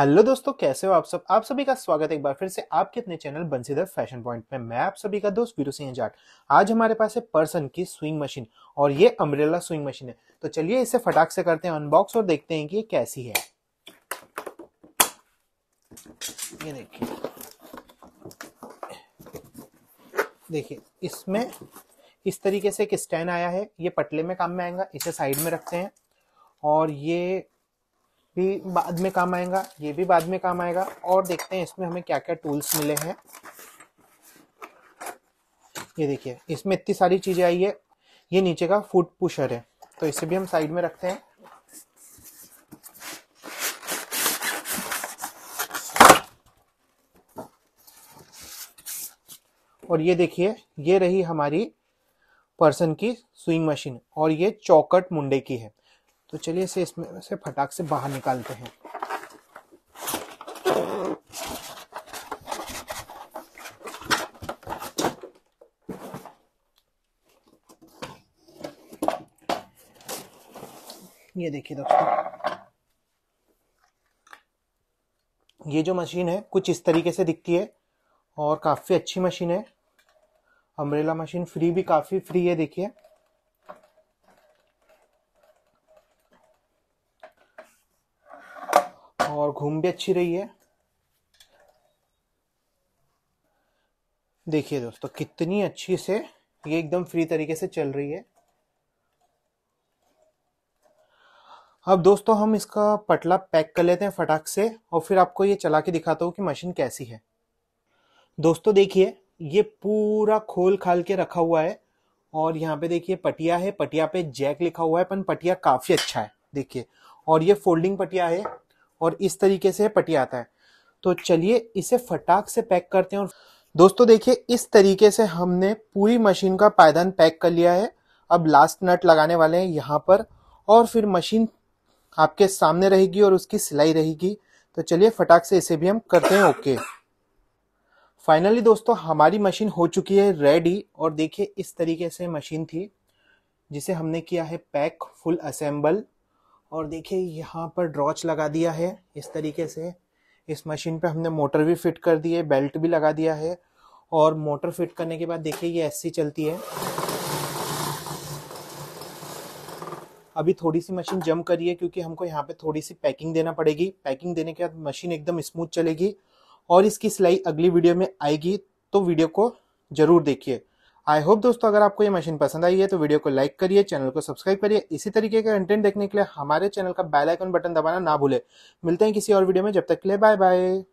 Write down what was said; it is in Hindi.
हेलो दोस्तों कैसे हो आप सब आप सभी का स्वागत है एक बार फिर से आपके अपने चैनल बंसीधर फैशन पॉइंट में मैं आप सभी का दोस्त वीरू सिंह जाट आज हमारे पास है पर्सन की स्विंग मशीन और ये अम्ब्रेला स्विंग मशीन है तो चलिए इसे फटाक से करते हैं अनबॉक्स और देखते हैं कि ये कैसी है ये देखिए देखिए इसमें इस तरीके से एक स्टैंड आया है ये पटले में काम में आएगा इसे साइड में रखते हैं और ये भी बाद में काम आएगा ये भी बाद में काम आएगा और देखते हैं इसमें हमें क्या क्या टूल्स मिले हैं ये देखिए इसमें इतनी सारी चीज़ें आई है ये नीचे का फूड पुशर है तो इसे भी हम साइड में रखते हैं और ये देखिए ये रही हमारी पर्सन की स्विंग मशीन और ये चौकट मुंडे की है तो चलिए इसे इसमें से फटाक से बाहर निकालते हैं ये देखिए दोस्तों ये जो मशीन है कुछ इस तरीके से दिखती है और काफ़ी अच्छी मशीन है अम्ब्रेला मशीन फ्री भी काफ़ी फ्री है देखिए और घूम भी अच्छी रही है देखिए दोस्तों कितनी अच्छी से ये एकदम फ्री तरीके से चल रही है अब दोस्तों हम इसका पटला पैक कर लेते हैं फटाक से और फिर आपको ये चला के दिखाता हूँ कि मशीन कैसी है दोस्तों देखिए ये पूरा खोल खाल के रखा हुआ है और यहाँ पे देखिए पटिया है पटिया पे जैक लिखा हुआ है पर पटिया काफी अच्छा है देखिए और ये फोल्डिंग पटिया है और इस तरीके से पटिया आता है तो चलिए इसे फटाक से पैक करते हैं और दोस्तों देखिए इस तरीके से हमने पूरी मशीन का पायदान पैक कर लिया है अब लास्ट नट लगाने वाले हैं यहाँ पर और फिर मशीन आपके सामने रहेगी और उसकी सिलाई रहेगी तो चलिए फटाक से इसे भी हम करते हैं ओके फाइनली दोस्तों हमारी मशीन हो चुकी है रेडी और देखिए इस तरीके से मशीन थी जिसे हमने किया है पैक फुल असेंबल और देखिए यहाँ पर ड्रॉच लगा दिया है इस तरीके से इस मशीन पे हमने मोटर भी फिट कर दी है बेल्ट भी लगा दिया है और मोटर फिट करने के बाद देखिए ये एससी चलती है अभी थोड़ी सी मशीन जम करी है क्योंकि हमको यहाँ पे थोड़ी सी पैकिंग देना पड़ेगी पैकिंग देने के बाद मशीन एकदम स्मूथ चलेगी और इसकी सिलाई अगली वीडियो में आएगी तो वीडियो को ज़रूर देखिए आई होप दोस्तों अगर आपको ये मशीन पसंद आई है तो वीडियो को लाइक करिए चैनल को सब्सक्राइब करिए इसी तरीके का कंटेंट देखने के लिए हमारे चैनल का बेल आइकन बटन दबाना ना भूले मिलते हैं किसी और वीडियो में जब तक के लिए बाय बाय